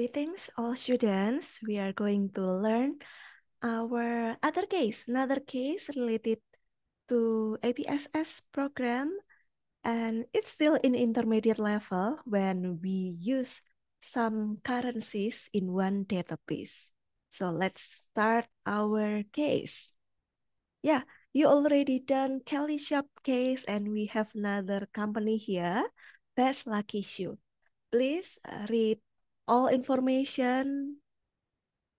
Greetings, all students. We are going to learn our other case, another case related to APSS program. And it's still in intermediate level when we use some currencies in one database. So let's start our case. Yeah, you already done Kelly Shop case and we have another company here, Best Lucky Shoe. Please uh, read all information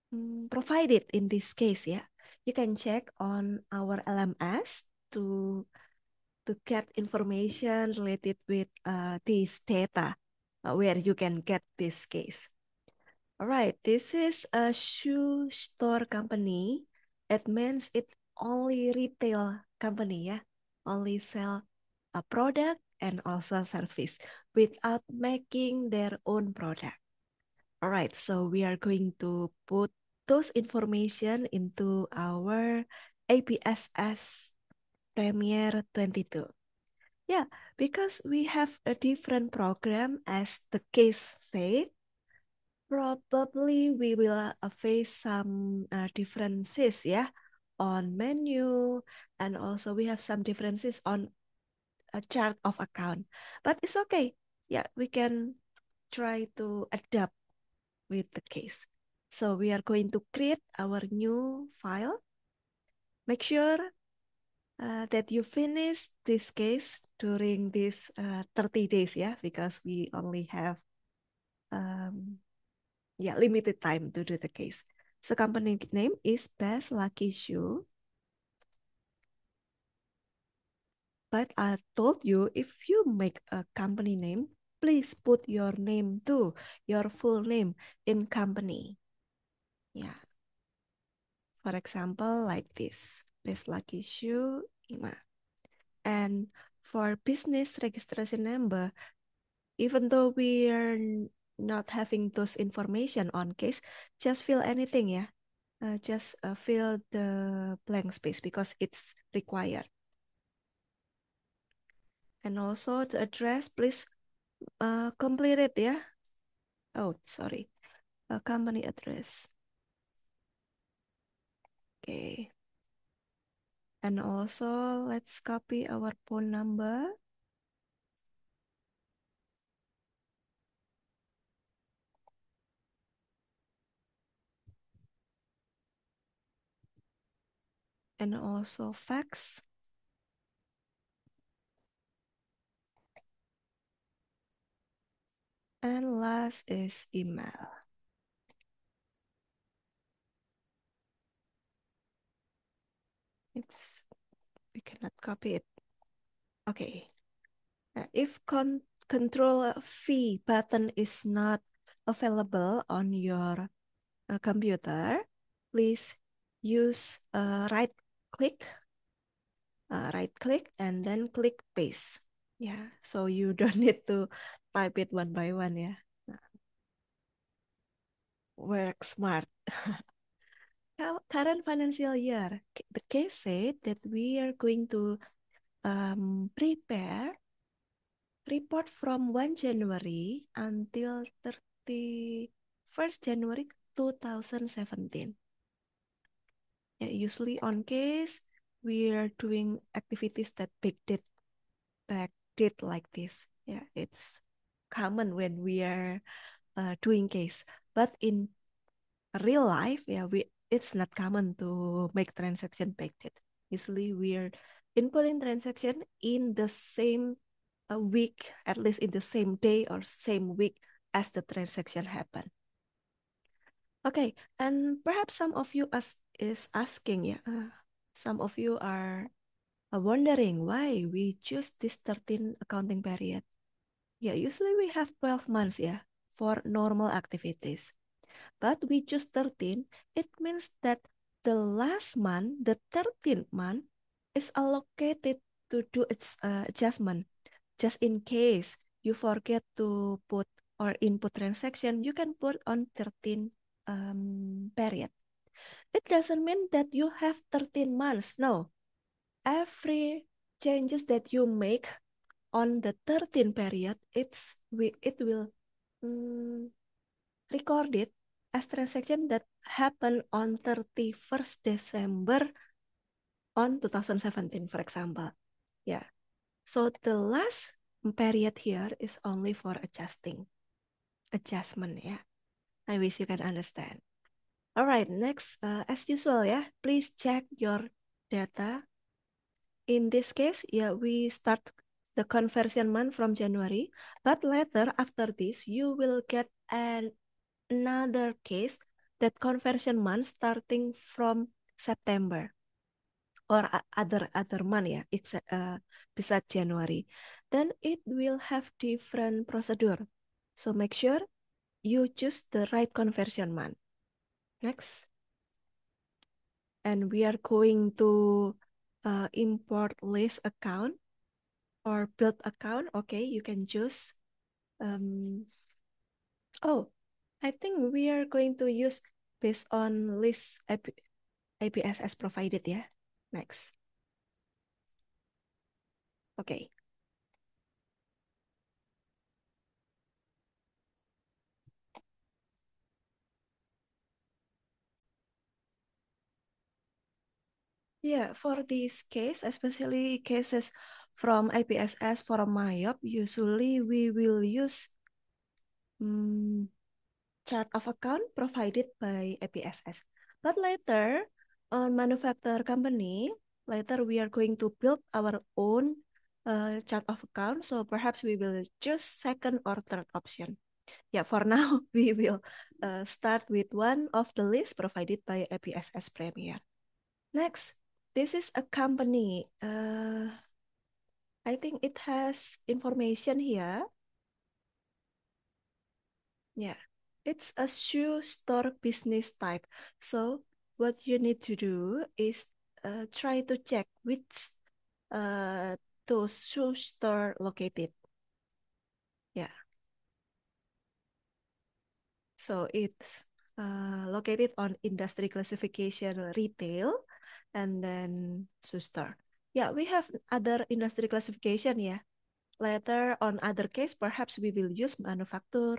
mm, provided in this case Yeah. You can check on our LMS to to get information related with uh, this data uh, where you can get this case. All right, this is a shoe store company. It means it only retail company yeah. only sell a product and also service without making their own product. All right, so we are going to put those information into our APSS Premier 22. Yeah, because we have a different program as the case say, probably we will uh, face some uh, differences, yeah, on menu, and also we have some differences on a chart of account. But it's okay. Yeah, we can try to adapt with the case. So we are going to create our new file. Make sure uh, that you finish this case during these uh, 30 days, yeah, because we only have um, yeah, limited time to do the case. So company name is Best Lucky Shoe. But I told you if you make a company name please put your name too, your full name in company. Yeah. For example, like this, Best Lucky Shoe, Ima. And for business registration number, even though we're not having those information on case, just fill anything, yeah. Uh, just uh, fill the blank space because it's required. And also the address, please uh, completed ya. Oh, sorry. Uh, company address. Okay. And also, let's copy our phone number. And also fax. And last is email. It's we cannot copy it. Okay. Uh, if con control V button is not available on your uh, computer, please use uh, right click, uh, right click, and then click paste. Yeah, so you don't need to type it one by one ya. Nah, work smart. Current financial year, the case said that we are going to um, prepare report from 1 January until 31st January 2017. Yeah, usually on case, we are doing activities that big date back date like this. Yeah, it's common when we are uh, doing case but in real life yeah we it's not common to make transaction backdate usually we're inputting transaction in the same uh, week at least in the same day or same week as the transaction happen okay and perhaps some of you as is asking yeah uh, some of you are uh, wondering why we choose this 13 accounting period yeah, usually we have 12 months, yeah, for normal activities. But we choose 13, it means that the last month, the 13th month, is allocated to do its uh, adjustment. Just in case you forget to put or input transaction, you can put on 13 um, period. It doesn't mean that you have 13 months. No. Every changes that you make on the 13 period, it's we it will mm, record it as transaction that happen on 31st December on 2017, for example. Yeah. So the last period here is only for adjusting. Adjustment, ya. Yeah. I wish you can understand. Alright, next, uh, as usual, ya, yeah, please check your data. In this case, yeah, we start the conversion month from January, but later after this, you will get an, another case that conversion month starting from September or other other month yeah, it's uh, besides January. Then it will have different procedure. So make sure you choose the right conversion month. Next. And we are going to uh, import list account or build account, okay, you can choose. Um, oh, I think we are going to use based on list IP, IPS as provided Yeah? Next. Okay. Yeah, for this case, especially cases from IPSS for MYOP, usually we will use um, mm, chart of account provided by IPSS. But later, on manufacturer company, later we are going to build our own uh, chart of account. So perhaps we will choose second or third option. Yeah, for now, we will uh, start with one of the list provided by IPSS Premier. Next, this is a company. Uh, I think it has information here. Yeah, it's a shoe store business type. So what you need to do is uh, try to check which uh, those shoe store located. Yeah. So it's uh, located on industry classification retail and then shoe store. yeah, we have other industry classification Yeah. Later on other case, perhaps we will use manufacture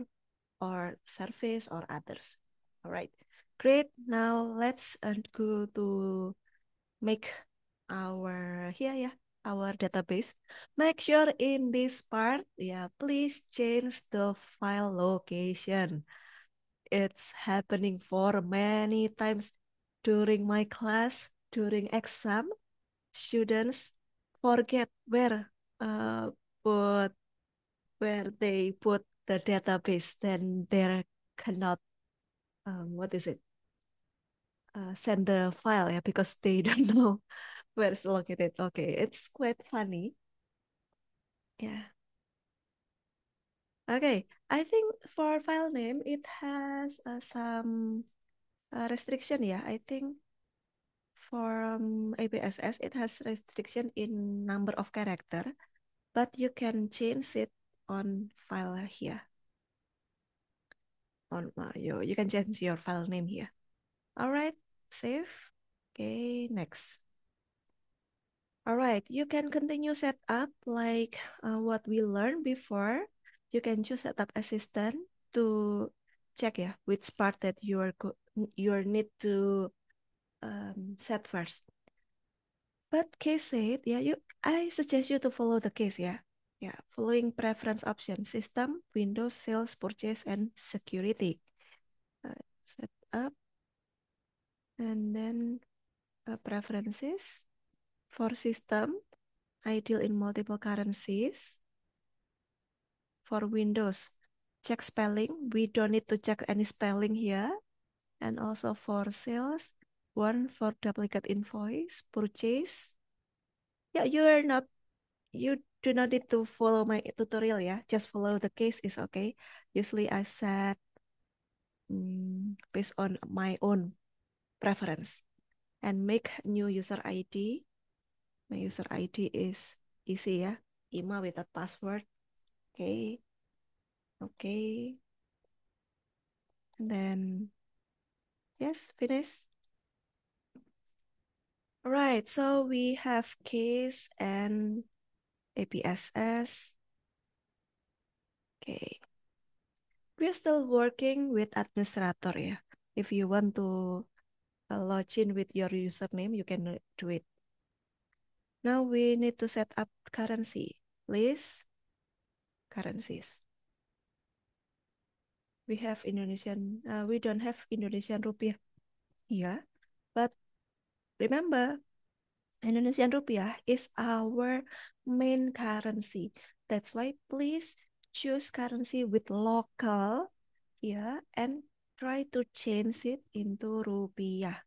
or service or others. Alright, great. Now let's uh, go to make our here ya, yeah, our database. Make sure in this part, yeah, please change the file location. It's happening for many times during my class, during exam, students forget where uh, put where they put the database, then they cannot um, what is it? Uh, send the file, yeah, because they don't know where it's located. Okay, it's quite funny. Yeah. Okay, I think for file name it has uh, some uh, restriction. Yeah, I think for um, ABSS, it has restriction in number of character, but you can change it on file here. On uh, you, you can change your file name here. All right, save. Okay, next. All right, you can continue setup like uh, what we learned before. You can choose setup assistant to check yeah which part that you are you need to um, first. But case said, yeah, you, I suggest you to follow the case, yeah. Yeah, following preference option, system, Windows, sales, purchase, and security. Uh, set up. And then uh, preferences for system, ideal in multiple currencies. For Windows, check spelling. We don't need to check any spelling here. And also for sales, one for duplicate invoice purchase. Yeah, you are not, you do not need to follow my tutorial. Yeah, just follow the case is okay. Usually I set um, based on my own preference and make new user ID. My user ID is easy ya, Ima that password. Okay, okay. And then yes, finish. Right, so we have case and APSS. Okay. We're still working with administrator ya. Yeah? If you want to uh, log in with your username, you can do it. Now we need to set up currency. List currencies. We have Indonesian, uh, we don't have Indonesian rupiah. Yeah, but Remember, Indonesian rupiah is our main currency. That's why please choose currency with local yeah, and try to change it into rupiah.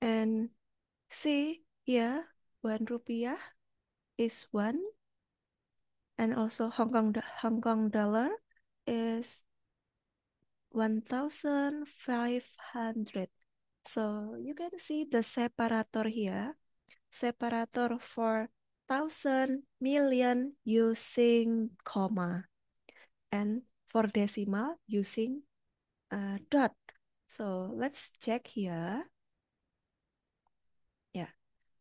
And see here, one rupiah is one. And also Hong Kong, Hong Kong dollar is 1500. So you can see the separator here. Separator for thousand, million using comma. And for decimal using uh, dot. So let's check here.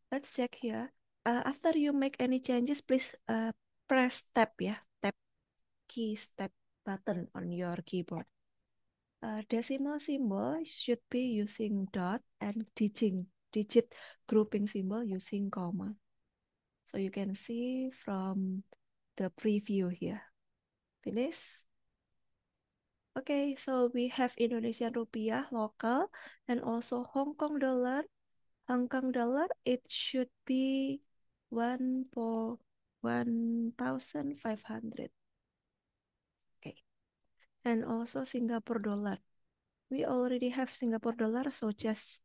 Let's check here. Uh, after you make any changes, please uh, press tab ya, tab key step button on your keyboard. Uh, decimal symbol should be using dot and digit, digit grouping symbol using comma. So you can see from the preview here. Finish. Okay, so we have Indonesian rupiah local and also Hong Kong dollar Hong Kong dollar, it should be one one thousand five hundred. Okay. And also Singapore dollar. We already have Singapore dollar, so just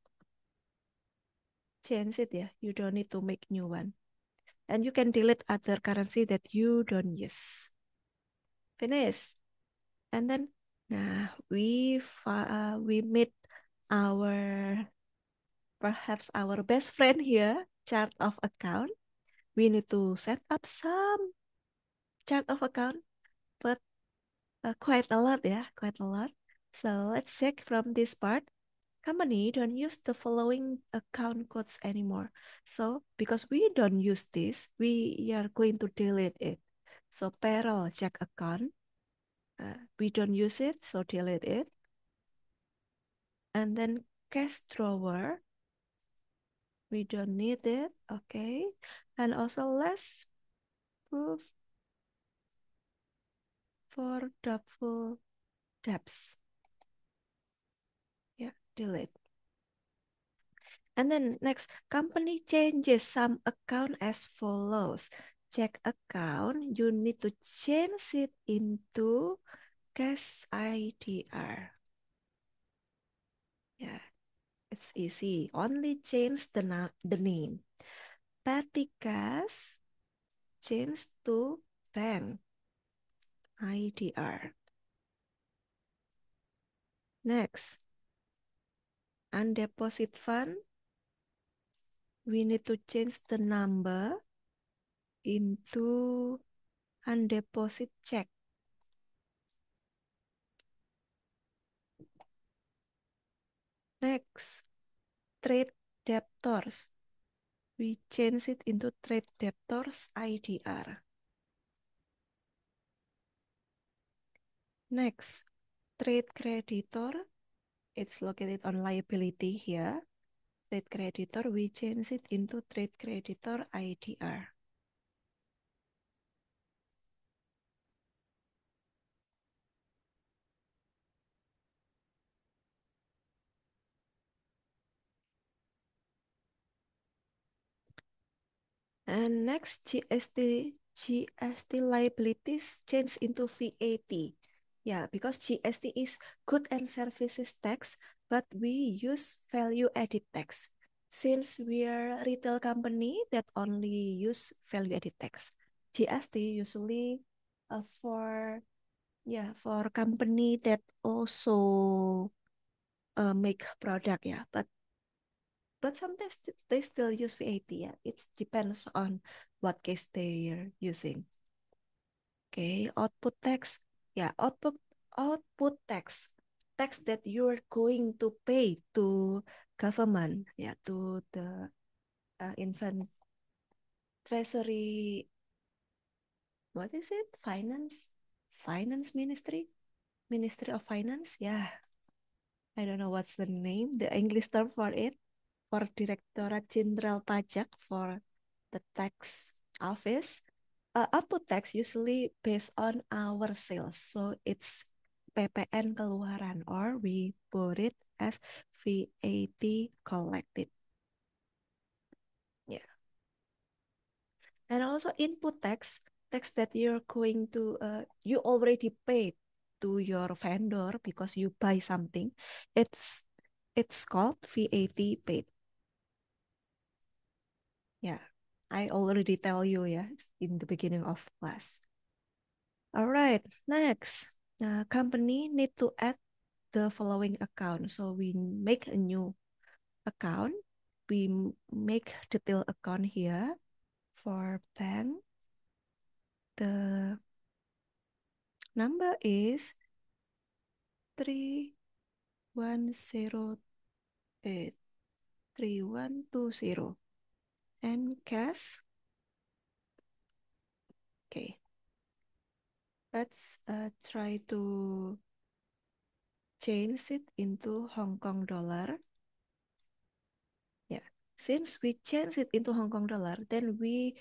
change it yeah. You don't need to make new one. And you can delete other currency that you don't use. Finish. And then, nah, we uh, we meet our perhaps our best friend here, chart of account. We need to set up some chart of account, but uh, quite a lot, yeah, quite a lot. So let's check from this part. Company don't use the following account codes anymore. So because we don't use this, we are going to delete it. So payroll check account. Uh, we don't use it, so delete it. And then cash drawer, We don't need it. Okay. And also let's proof for doubtful depths. Yeah, delete. And then next, company changes some account as follows. Check account, you need to change it into cash IDR. Yeah. It's easy. Only change the, na the name. Petikas change to bank. IDR. Next, undeposit fund. We need to change the number into undeposit check. Next, trade debtors. We change it into trade debtors IDR. Next, trade creditor. It's located on liability here. Trade creditor, we change it into trade creditor IDR. And next, GST, GST liabilities change into VAT. Yeah, because GST is good and services tax, but we use value added tax since we're retail company that only use value added tax. GST usually uh, for yeah for company that also uh, make product yeah, but but sometimes they still use VAT. Yeah? It depends on what case they are using. Okay, output tax. Yeah, output output tax, tax that you are going to pay to government. Yeah, to the uh, infant treasury. What is it? Finance, finance ministry, ministry of finance. Yeah, I don't know what's the name, the English term for it for Directorate General Pajak for the tax office. Uh, output tax usually based on our sales, so it's PPN keluaran or we put it as VAT collected. Yeah. And also input tax, tax that you're going to, uh, you already paid to your vendor because you buy something. It's it's called VAT paid. Yeah, I already tell you yeah in the beginning of class. All right, next. Uh, company need to add the following account. So we make a new account. We make detail account here for bank. The number is 3108 3120. and cast. Okay. Let's uh, try to change it into Hong Kong dollar. Yeah. Since we change it into Hong Kong dollar, then we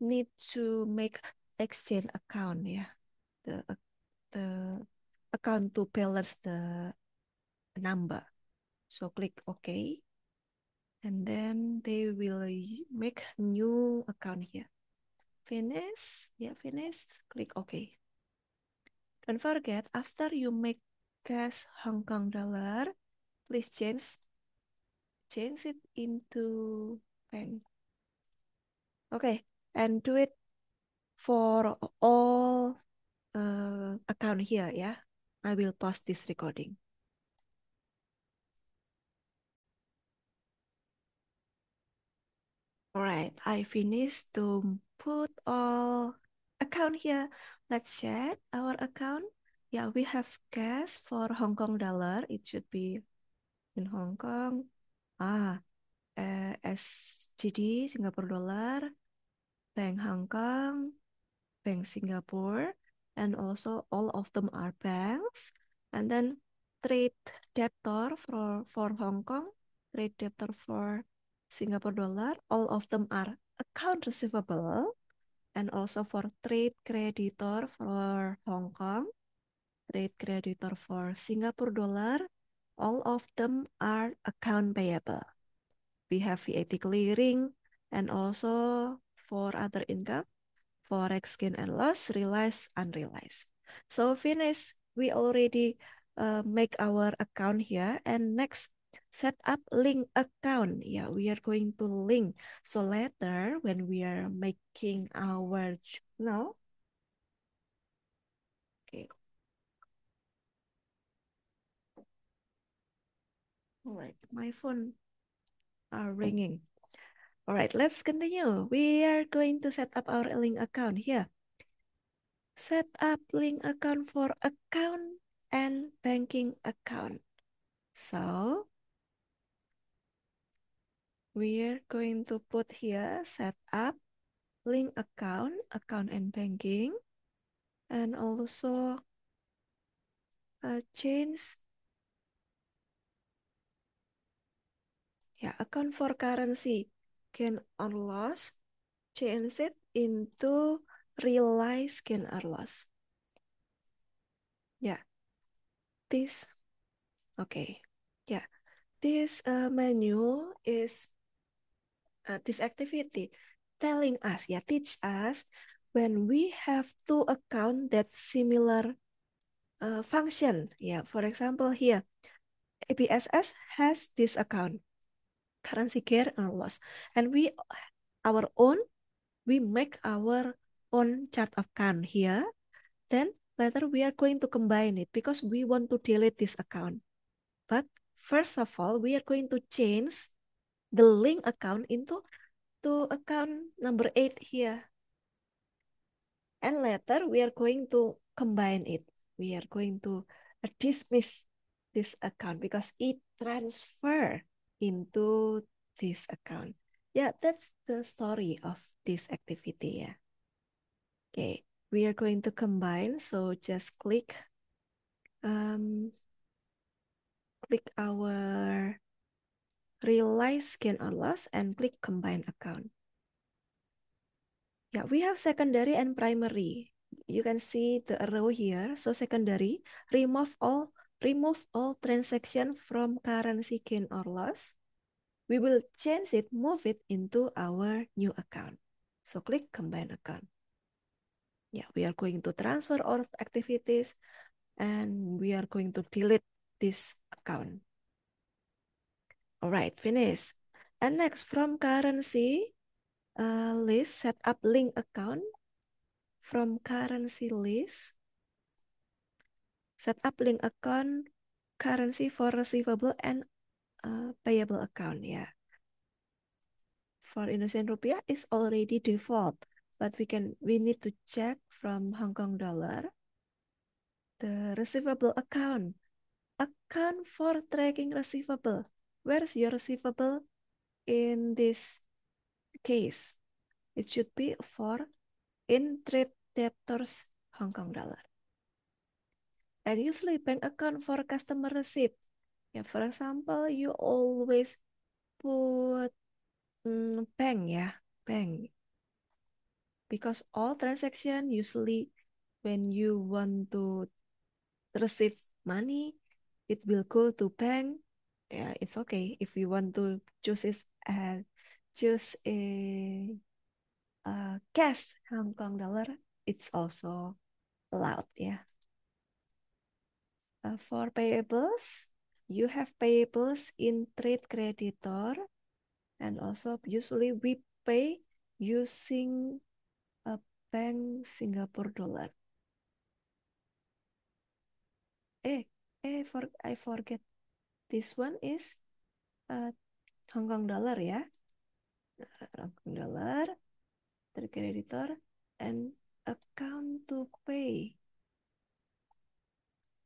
need to make exchange account, yeah. The, the account to balance the number. So click OK and then they will make new account here. Finish, yeah, finish, click OK. Don't forget, after you make cash Hong Kong dollar, please change change it into bank. Okay, and do it for all uh, account here, yeah. I will pause this recording. All right, I finished to put all account here. Let's check our account. Yeah, we have cash for Hong Kong dollar. It should be in Hong Kong. Ah, uh, eh, SGD, Singapore dollar, Bank Hong Kong, Bank Singapore, and also all of them are banks. And then trade debtor for, for Hong Kong, trade debtor for Singapore dollar, all of them are account receivable and also for trade creditor for Hong Kong, trade creditor for Singapore dollar, all of them are account payable. We have VAT clearing and also for other income, forex gain and loss, realized, unrealized. So finish, we already uh, make our account here and next set up link account. Yeah, we are going to link. So later when we are making our journal, okay. All right, my phone are ringing. All right, let's continue. We are going to set up our link account here. Set up link account for account and banking account. So We're going to put here set up, link account, account and banking, and also uh, change yeah, account for currency, gain or loss, change it into realize gain or loss. Yeah, this, okay, yeah. This uh, menu is uh, this activity, telling us, yeah, teach us when we have two account that similar uh, function. Yeah, for example here, ABSS has this account, currency gain and loss, and we our own, we make our own chart of can here. Then later we are going to combine it because we want to delete this account. But first of all, we are going to change the link account into to account number 8 here. And later we are going to combine it. We are going to dismiss this account because it transfer into this account. Yeah, that's the story of this activity. Yeah. Okay, we are going to combine. So just click, um, click our realize gain or loss, and click combine account. Yeah, we have secondary and primary. You can see the row here. So secondary, remove all remove all transaction from currency gain or loss. We will change it, move it into our new account. So click combine account. Yeah, we are going to transfer all activities and we are going to delete this account. Alright, finish. And next, from currency uh, list, set up link account. From currency list, set up link account, currency for receivable and uh, payable account. Yeah. For Indonesian rupiah is already default, but we can we need to check from Hong Kong dollar. The receivable account, account for tracking receivable Where's your receivable in this case? It should be for in trade debtors Hong Kong dollar. And usually bank account for customer receipt. Yeah, for example, you always put mm, bank yeah, bank. Because all transaction usually when you want to receive money, it will go to bank yeah, it's okay if you want to choose it uh, as choose a uh, cash Hong Kong dollar, it's also allowed. Yeah. Uh, for payables, you have payables in trade creditor, and also usually we pay using a bank Singapore dollar. Eh, eh, for I forget This one is uh, Hong Kong dollar ya. Uh, Hong Kong dollar, terkreditor, and account to pay.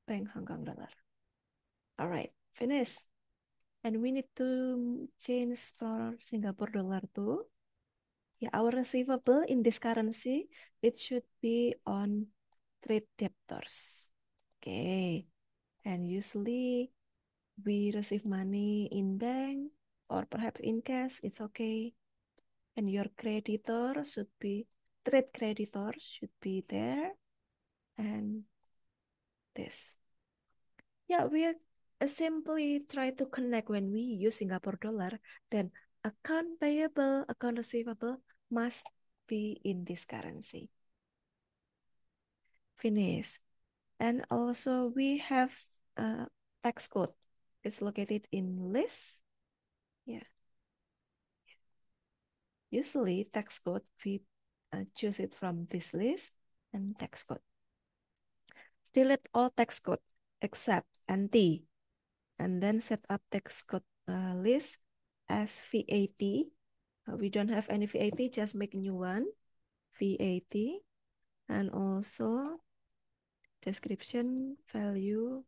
Bank Hong Kong dollar. Alright, finish. And we need to change for Singapore dollar too. yeah, our receivable in this currency, it should be on trade debtors. Okay. And usually we receive money in bank or perhaps in cash, it's okay. And your creditor should be, trade creditors should be there. And this. Yeah, we uh, simply try to connect when we use Singapore dollar, then account payable, account receivable must be in this currency. Finish. And also we have a uh, tax code. It's located in list. Yeah. Usually text code, we uh, choose it from this list and text code. Delete all text code except NT and then set up text code uh, list as VAT. Uh, we don't have any VAT, just make new one, VAT. And also description value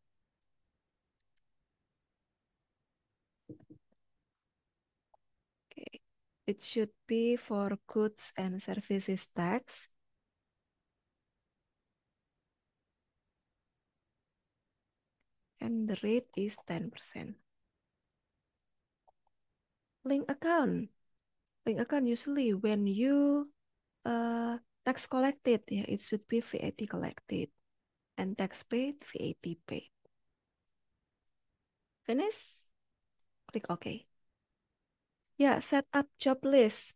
It should be for goods and services tax. And the rate is 10%. Link account. Link account usually when you uh, tax collected, yeah, it should be VAT collected. And tax paid, VAT paid. Finish. Click OK yeah set up job list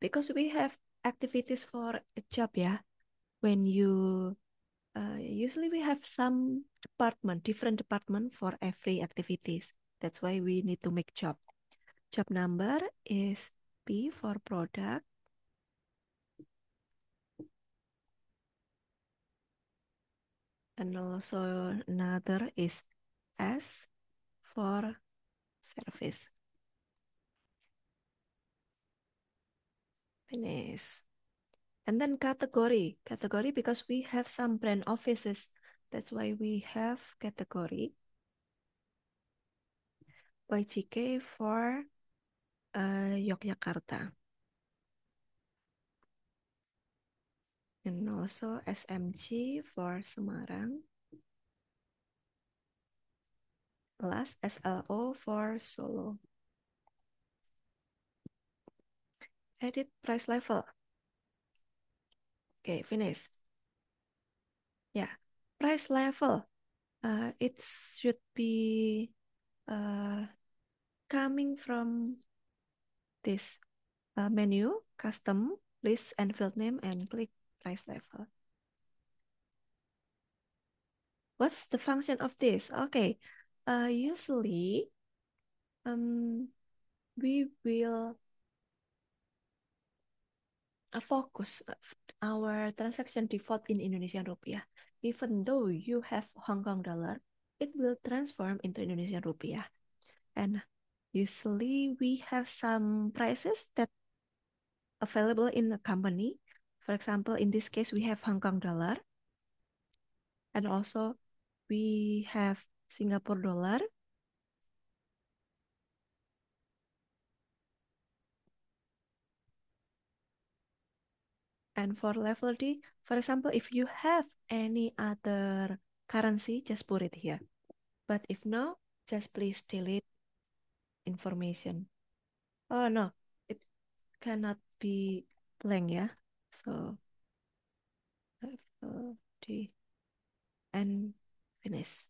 because we have activities for a job yeah when you uh, usually we have some department different department for every activities that's why we need to make job job number is p for product and also another is s for service And then category. Category because we have some brand offices. That's why we have category. YGK for uh, Yogyakarta. And also SMG for Semarang. Plus SLO for Solo. edit price level. Okay, finish. Yeah, price level. Uh, it should be uh, coming from this uh, menu, custom, list and field name, and click price level. What's the function of this? Okay, uh, usually um, we will Uh, focus uh, our transaction default in Indonesian rupiah. Even though you have Hong Kong dollar, it will transform into Indonesian rupiah. And usually we have some prices that available in the company. For example, in this case, we have Hong Kong dollar. And also we have Singapore dollar And for level D, for example, if you have any other currency, just put it here. But if no, just please delete information. Oh no, it cannot be blank, yeah? So level D and finish.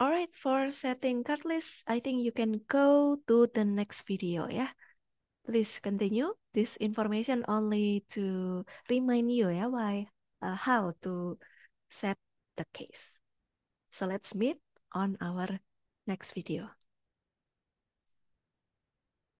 Alright, for setting card list, I think you can go to the next video ya. Yeah. Please continue. This information only to remind you ya yeah, why uh, how to set the case. So let's meet on our next video.